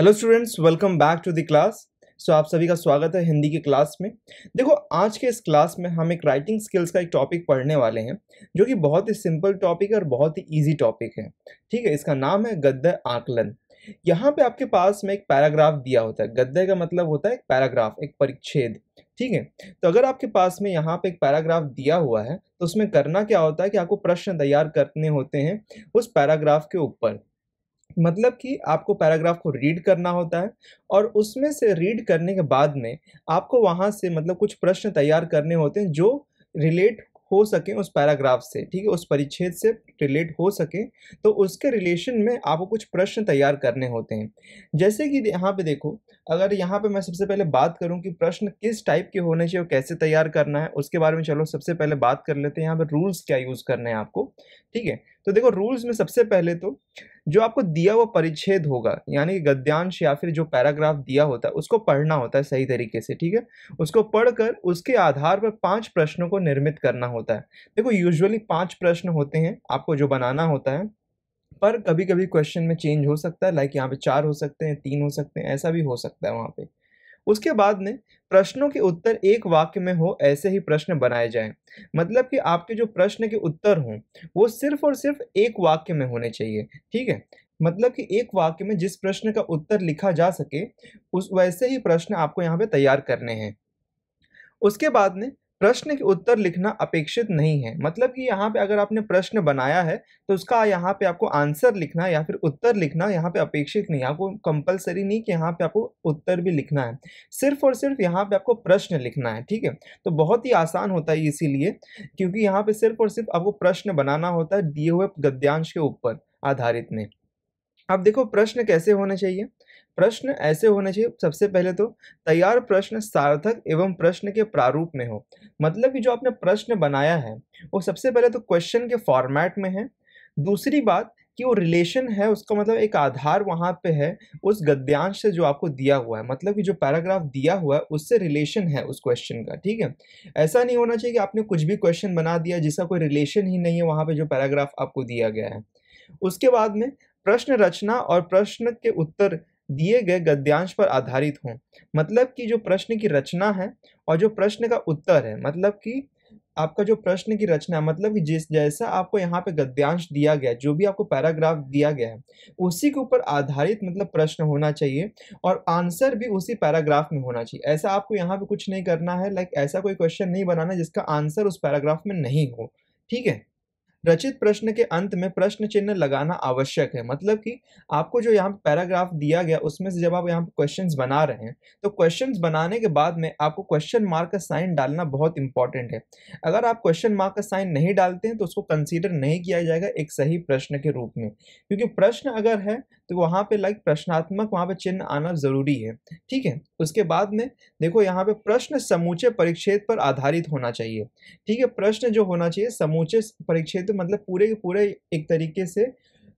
hello students welcome back to the class so आप सभी का स्वागत है हिंदी की क्लास में देखो आज के इस क्लास में हम एक राइटिंग स्किल्स का एक टॉपिक पढ़ने वाले हैं जो कि बहुत ही सिंपल टॉपिक है और बहुत ही इजी टॉपिक है ठीक है इसका नाम है गद्य आकलन यहाँ पे आपके पास में एक पैराग्राफ दिया होता है गद्दे का मतलब होता है एक पैराग्राफ एक परिच्छेद ठीक है तो अगर आपके पास में यहाँ पे एक पैराग्राफ दिया हुआ है तो उसमें करना क्या होता है कि आपको प्रश्न तैयार करने होते हैं उस पैराग्राफ के ऊपर मतलब कि आपको पैराग्राफ को रीड करना होता है और उसमें से रीड करने के बाद में आपको वहाँ से मतलब कुछ प्रश्न तैयार करने होते हैं जो रिलेट हो सकें उस पैराग्राफ से ठीक है उस परिच्छेद से रिलेट हो सके तो उसके रिलेशन में आपको कुछ प्रश्न तैयार करने होते हैं जैसे कि यहाँ पे देखो अगर यहाँ पे मैं सबसे पहले बात करूँ कि प्रश्न किस टाइप के होने चाहिए और कैसे तैयार करना है उसके बारे में चलो सबसे पहले बात कर लेते हैं यहाँ पर रूल्स क्या यूज़ करने हैं आपको ठीक है तो देखो रूल्स में सबसे पहले तो जो आपको दिया हुआ परिच्छेद होगा यानी गद्यांश या फिर जो पैराग्राफ दिया होता है उसको पढ़ना होता है सही तरीके से ठीक है उसको पढ़कर उसके आधार पर पांच प्रश्नों को निर्मित करना होता है देखो यूजुअली पांच प्रश्न होते हैं आपको जो बनाना होता है पर कभी कभी क्वेश्चन में चेंज हो सकता है लाइक यहाँ पे चार हो सकते हैं तीन हो सकते हैं ऐसा भी हो सकता है वहाँ पे उसके बाद में प्रश्नों के उत्तर एक वाक्य में हो ऐसे ही प्रश्न बनाए जाएं मतलब कि आपके जो प्रश्न के उत्तर हों वो सिर्फ और सिर्फ एक वाक्य में होने चाहिए ठीक है मतलब कि एक वाक्य में जिस प्रश्न का उत्तर लिखा जा सके उस वैसे ही प्रश्न आपको यहाँ पे तैयार करने हैं उसके बाद में प्रश्न के उत्तर लिखना अपेक्षित नहीं है मतलब कि यहाँ पे अगर आपने प्रश्न बनाया है तो उसका यहाँ पे आपको आंसर लिखना या फिर उत्तर लिखना यहाँ पे अपेक्षित नहीं आपको कंपलसरी नहीं कि यहाँ पे आपको उत्तर भी लिखना है सिर्फ और सिर्फ यहाँ पे आपको प्रश्न लिखना है ठीक है तो बहुत ही आसान होता है इसीलिए क्योंकि यहाँ पर सिर्फ और सिर्फ आपको प्रश्न बनाना होता है दिए हुए गद्यांश के ऊपर आधारित में अब देखो प्रश्न कैसे होने चाहिए प्रश्न ऐसे होने चाहिए सबसे पहले तो तैयार प्रश्न सार्थक एवं प्रश्न के प्रारूप में हो मतलब कि जो आपने प्रश्न बनाया है वो सबसे पहले तो क्वेश्चन के फॉर्मेट में है दूसरी बात कि वो रिलेशन है उसका मतलब एक आधार वहाँ पे है उस गद्यांश से जो आपको दिया हुआ है मतलब कि जो पैराग्राफ दिया हुआ है उससे रिलेशन है उस क्वेश्चन का ठीक है ऐसा नहीं होना चाहिए कि आपने कुछ भी क्वेश्चन बना दिया जिसका कोई रिलेशन ही नहीं है वहाँ पे जो पैराग्राफ आपको दिया गया है उसके बाद में प्रश्न रचना और प्रश्न के उत्तर दिए गए गद्यांश पर आधारित हों मतलब कि जो प्रश्न की रचना है और जो प्रश्न का उत्तर है मतलब कि आपका जो प्रश्न की रचना है मतलब कि जिस जैसा आपको यहाँ पे गद्यांश दिया गया है जो भी आपको पैराग्राफ दिया गया है उसी के ऊपर आधारित मतलब प्रश्न होना चाहिए और आंसर भी उसी पैराग्राफ में होना चाहिए ऐसा आपको यहाँ पे कुछ नहीं करना है लाइक ऐसा कोई क्वेश्चन नहीं बनाना जिसका आंसर उस पैराग्राफ में नहीं हो ठीक है रचित प्रश्न के अंत में प्रश्न चिन्ह लगाना आवश्यक है मतलब कि आपको जो यहाँ पैराग्राफ दिया गया उसमें से जब आप यहाँ क्वेश्चन बना रहे हैं तो क्वेश्चन बनाने के बाद में आपको क्वेश्चन मार्क का साइन डालना बहुत इंपॉर्टेंट है अगर आप क्वेश्चन मार्क का साइन नहीं डालते हैं तो उसको कंसिडर नहीं किया जाएगा एक सही प्रश्न के रूप में क्योंकि प्रश्न अगर है तो वहाँ पे लाइक प्रश्नात्मक वहाँ पे चिन्ह आना ज़रूरी है ठीक है उसके बाद में देखो यहाँ पे प्रश्न समूचे परिच्छेद पर आधारित होना चाहिए ठीक है प्रश्न जो होना चाहिए समूचे परिच्छेद मतलब पूरे के पूरे एक तरीके से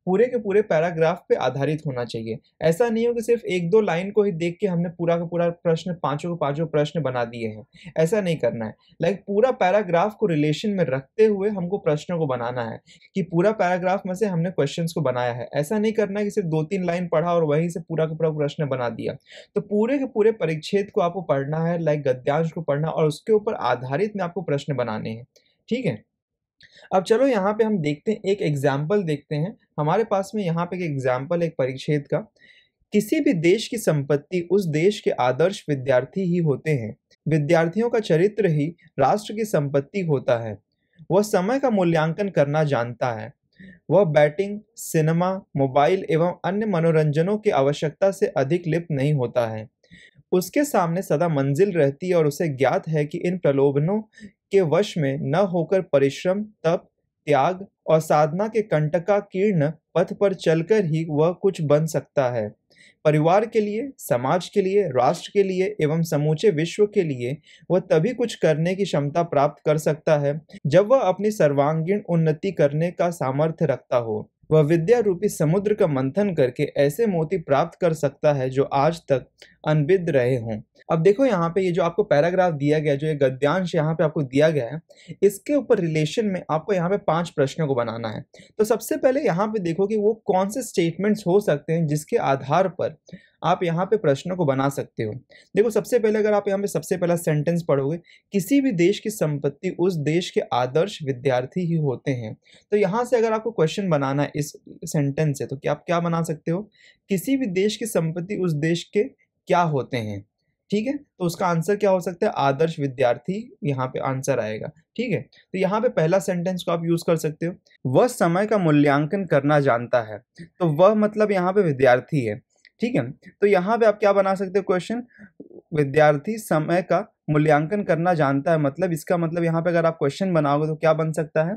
पूरे के पूरे पैराग्राफ पे आधारित होना चाहिए ऐसा नहीं हो कि सिर्फ एक दो लाइन को ही देख के हमने पूरा का पूरा प्रश्न पांचों के पांचों प्रश्न बना दिए हैं ऐसा नहीं करना है लाइक पूरा पैराग्राफ को रिलेशन में रखते हुए हमको प्रश्नों को बनाना है कि पूरा पैराग्राफ में से हमने क्वेश्चन को बनाया है ऐसा नहीं करना है कि सिर्फ दो तीन लाइन पढ़ा और वहीं से पूरा का पूरा प्रश्न बना दिया तो पूरे के पूरे परिच्छेद को आपको पढ़ना है लाइक गद्यांश को पढ़ना और उसके ऊपर आधारित में आपको प्रश्न बनाने हैं ठीक है अब चलो यहाँ पे हम देखते हैं एक एग्जाम्पल देखते हैं हमारे पास में यहाँ पे एक एग्जाम्पल एक परिच्छेद का किसी भी देश की संपत्ति उस देश के आदर्श विद्यार्थी ही होते हैं विद्यार्थियों का चरित्र ही राष्ट्र की संपत्ति होता है वह समय का मूल्यांकन करना जानता है वह बैटिंग सिनेमा मोबाइल एवं अन्य मनोरंजनों की आवश्यकता से अधिक लिप्त नहीं होता है उसके सामने सदा मंजिल रहती है और उसे ज्ञात है कि इन प्रलोभनों के वश में न होकर परिश्रम तप त्याग और साधना के कंटका कीर्ण पथ पर चलकर ही वह कुछ बन सकता है परिवार के लिए समाज के लिए राष्ट्र के लिए एवं समूचे विश्व के लिए वह तभी कुछ करने की क्षमता प्राप्त कर सकता है जब वह अपनी सर्वांगीण उन्नति करने का सामर्थ्य रखता हो वह विद्या रूपी समुद्र का मंथन करके ऐसे मोती प्राप्त कर सकता है जो आज तक अनबिद रहे हों अब देखो यहाँ पे ये जो आपको पैराग्राफ दिया गया जो ये गद्यांश यहाँ पे आपको दिया गया है इसके ऊपर रिलेशन में आपको यहाँ पे पांच प्रश्नों को बनाना है तो सबसे पहले यहाँ पे देखो कि वो कौन से स्टेटमेंट्स हो सकते हैं जिसके आधार पर आप यहाँ पे प्रश्नों को बना सकते हो देखो सबसे पहले अगर आप यहाँ पे सबसे पहला सेंटेंस पढ़ोगे किसी भी देश की संपत्ति उस देश के आदर्श विद्यार्थी ही होते हैं तो यहाँ से अगर आपको क्वेश्चन बनाना है इस सेंटेंस से तो क्या आप क्या बना सकते हो किसी भी देश की संपत्ति उस देश के क्या होते हैं ठीक है तो उसका आंसर क्या हो सकता है आदर्श विद्यार्थी यहाँ पे आंसर आएगा ठीक है तो यहाँ पे पहला सेंटेंस को आप यूज़ कर सकते हो वह समय का मूल्यांकन करना जानता है तो वह मतलब यहाँ पे विद्यार्थी है ठीक है तो यहाँ पे आप क्या बना सकते हो क्वेश्चन विद्यार्थी समय का मूल्यांकन करना जानता है मतलब इसका मतलब यहाँ पे अगर आप क्वेश्चन बनाओगे तो क्या बन सकता है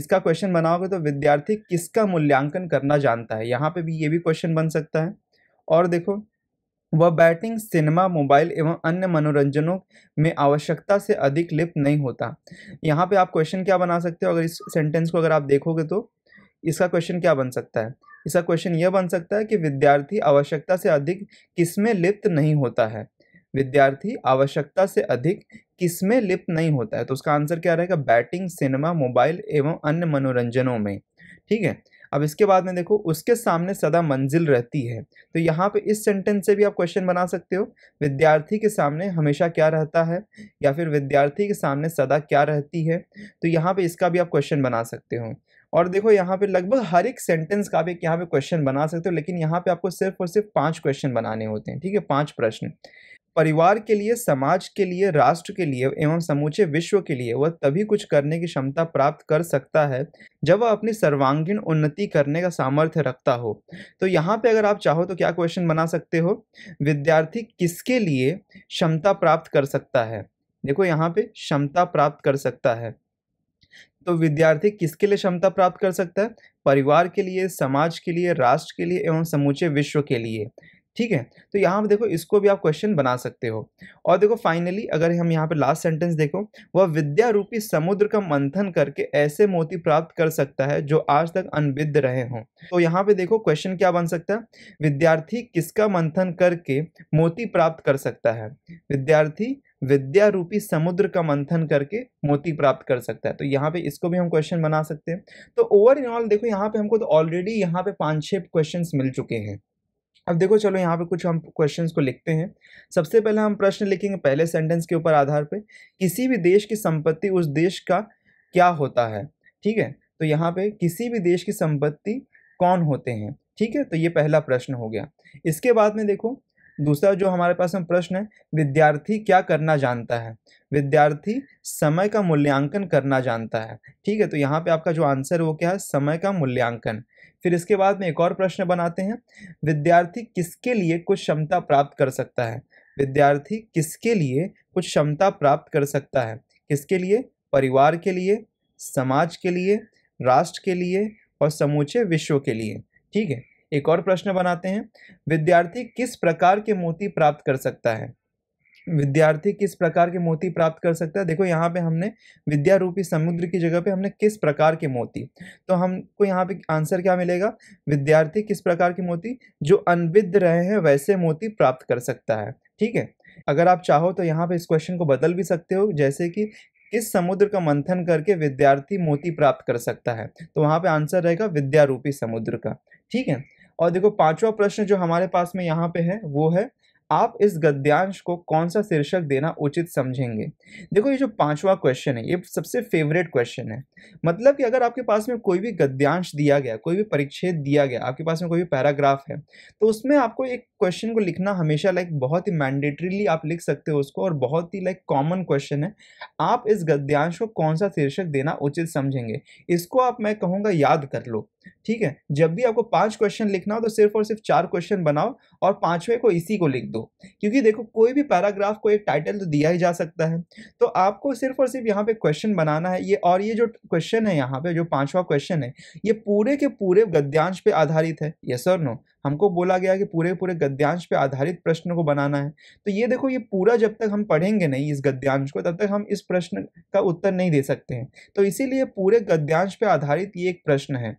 इसका क्वेश्चन बनाओगे तो विद्यार्थी किसका मूल्यांकन करना जानता है यहाँ पे भी ये भी क्वेश्चन बन सकता है और देखो वह बैटिंग सिनेमा मोबाइल एवं अन्य मनोरंजनों में आवश्यकता से अधिक लिप्त नहीं होता यहाँ पे आप क्वेश्चन क्या बना सकते हो अगर इस सेंटेंस को अगर आप देखोगे तो इसका क्वेश्चन क्या बन सकता है इसका क्वेश्चन यह बन सकता है कि विद्यार्थी आवश्यकता से अधिक किसमें लिप्त नहीं होता है विद्यार्थी आवश्यकता से अधिक किसमें लिप्त नहीं होता है तो उसका आंसर क्या रहेगा बैटिंग सिनेमा मोबाइल एवं अन्य मनोरंजनों में ठीक है अब इसके बाद में देखो उसके सामने सदा मंजिल रहती है तो यहाँ पे इस सेंटेंस से भी आप क्वेश्चन बना सकते हो विद्यार्थी के सामने हमेशा क्या रहता है या फिर विद्यार्थी के सामने सदा क्या रहती है तो यहाँ पे इसका भी आप क्वेश्चन बना सकते हो और देखो यहाँ पे लगभग हर एक सेंटेंस का भी एक यहाँ पे क्वेश्चन बना सकते हो लेकिन यहाँ पे आपको सिर्फ और सिर्फ पांच क्वेश्चन बनाने होते हैं ठीक है पांच प्रश्न परिवार के लिए समाज के लिए राष्ट्र के लिए एवं समूचे विश्व के लिए वह तभी कुछ करने की क्षमता प्राप्त कर सकता है जब वह अपनी सर्वांगीण उन्नति करने का सामर्थ्य रखता हो तो यहाँ पे अगर आप चाहो तो क्या क्वेश्चन बना सकते हो विद्यार्थी किसके लिए क्षमता प्राप्त कर सकता है देखो यहाँ पे क्षमता प्राप्त कर सकता है तो विद्यार्थी किसके लिए क्षमता प्राप्त कर सकता है परिवार के लिए समाज के लिए राष्ट्र के लिए एवं समूचे विश्व के लिए ठीक है तो यहाँ पर देखो इसको भी आप क्वेश्चन बना सकते हो और देखो फाइनली अगर हम यहाँ पे लास्ट सेंटेंस देखो वह विद्या रूपी समुद्र का मंथन करके ऐसे मोती प्राप्त कर सकता है जो आज तक अनविद्ध रहे हों तो यहाँ पे देखो क्वेश्चन क्या बन सकता है विद्यार्थी किसका मंथन करके मोती प्राप्त कर सकता है विद्यार्थी विद्या रूपी समुद्र का मंथन करके मोती प्राप्त कर सकता है तो यहाँ पे इसको भी हम क्वेश्चन बना सकते हैं तो ओवर इन ऑल देखो यहाँ पे हमको तो ऑलरेडी यहाँ पे पाँच छः क्वेश्चन मिल चुके हैं अब देखो चलो यहाँ पे कुछ हम क्वेश्चंस को लिखते हैं सबसे पहले हम प्रश्न लिखेंगे पहले सेंटेंस के ऊपर आधार पे किसी भी देश की संपत्ति उस देश का क्या होता है ठीक है तो यहाँ पे किसी भी देश की संपत्ति कौन होते हैं ठीक है तो ये पहला प्रश्न हो गया इसके बाद में देखो दूसरा जो हमारे पास में प्रश्न है विद्यार्थी क्या करना जानता है विद्यार्थी समय का मूल्यांकन करना जानता है ठीक है तो यहाँ पे आपका जो आंसर वो क्या है समय का मूल्यांकन फिर इसके बाद में एक और प्रश्न बनाते हैं विद्यार्थी किसके लिए कुछ क्षमता प्राप्त कर सकता है विद्यार्थी किसके लिए कुछ क्षमता प्राप्त कर सकता है किसके लिए परिवार के लिए समाज के लिए राष्ट्र के लिए और समूचे विश्व के लिए ठीक है एक और प्रश्न बनाते हैं विद्यार्थी किस प्रकार के मोती प्राप्त कर सकता है विद्यार्थी किस प्रकार के मोती प्राप्त कर सकता है देखो यहाँ पे हमने विद्या रूपी समुद्र की जगह पे हमने किस प्रकार के मोती तो हमको यहाँ पे आंसर क्या मिलेगा विद्यार्थी किस प्रकार के मोती जो अनविद रहे हैं वैसे मोती प्राप्त कर सकता है ठीक है अगर आप चाहो तो यहाँ पे इस क्वेश्चन को बदल भी सकते हो जैसे कि किस समुद्र का मंथन करके विद्यार्थी मोती प्राप्त कर सकता है तो वहाँ पर आंसर रहेगा विद्यारूपी समुद्र का ठीक है और देखो पांचवा प्रश्न जो हमारे पास में यहाँ पे है वो है आप इस गद्यांश को कौन सा शीर्षक देना उचित समझेंगे देखो ये जो पांचवा क्वेश्चन है ये सबसे फेवरेट क्वेश्चन है मतलब कि अगर आपके पास में कोई भी गद्यांश दिया गया कोई भी परिच्छेद दिया गया आपके पास में कोई भी पैराग्राफ है तो उसमें आपको एक क्वेश्चन को लिखना हमेशा लाइक बहुत ही मैंडेटरीली आप लिख सकते हो उसको और बहुत ही लाइक कॉमन क्वेश्चन है आप इस गद्यांश को कौन सा शीर्षक देना उचित समझेंगे इसको आप मैं कहूँगा याद कर लो ठीक है जब भी आपको पाँच क्वेश्चन लिखना हो तो सिर्फ और सिर्फ चार क्वेश्चन बनाओ और पाँचवें को इसी को लिख दो दो क्योंकि देखो कोई भी पैराग्राफ को एक टाइटल तो दिया ही जा सकता है तो आपको सिर्फ और सिर्फ यहाँ पे क्वेश्चन बनाना है ये और ये जो क्वेश्चन है यहाँ पे जो पांचवा क्वेश्चन है ये पूरे के पूरे गद्यांश पे आधारित है यस और नो हमको बोला गया कि पूरे पूरे गद्यांश पे आधारित प्रश्न को बनाना है तो ये देखो ये पूरा जब तक हम पढ़ेंगे नहीं इस गद्यांश को तब तक हम इस प्रश्न का उत्तर नहीं दे सकते हैं तो इसीलिए पूरे गद्यांश पे आधारित ये एक प्रश्न है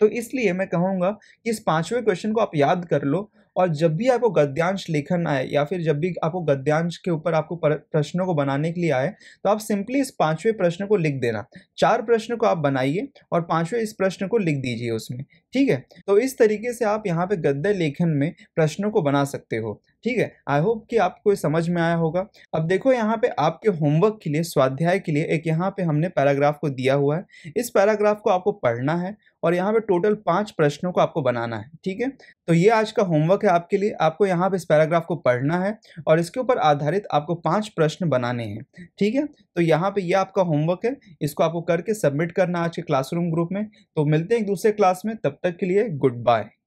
तो इसलिए मैं कहूँगा कि इस पांचवें क्वेश्चन को आप याद कर लो और जब भी आपको गद्यांश लेखन आए या फिर जब भी आपको गद्यांश के ऊपर आपको प्रश्नों को बनाने के लिए आए तो आप सिंपली इस पांचवें प्रश्न को लिख देना चार प्रश्न को आप बनाइए और पांचवें इस प्रश्न को लिख दीजिए उसमें ठीक है तो इस तरीके से आप यहाँ पे गद्य लेखन में प्रश्नों को बना सकते हो ठीक है आई होप कि आपको समझ में आया होगा अब देखो यहाँ पे आपके होमवर्क के लिए स्वाध्याय के लिए एक यहाँ पे हमने पैराग्राफ को दिया हुआ है इस पैराग्राफ को आपको पढ़ना है और यहाँ पे टोटल पांच प्रश्नों को आपको बनाना है ठीक है तो ये आज का होमवर्क होमवर्क है आपके लिए आपको यहाँ पे इस पैराग्राफ को पढ़ना है और इसके ऊपर आधारित आपको पांच प्रश्न बनाने हैं ठीक है तो यहाँ पे ये यह आपका होमवर्क है इसको आपको करके सबमिट करना आज के क्लासरूम ग्रुप में तो मिलते हैं एक दूसरे क्लास में तब तक के लिए गुड बाय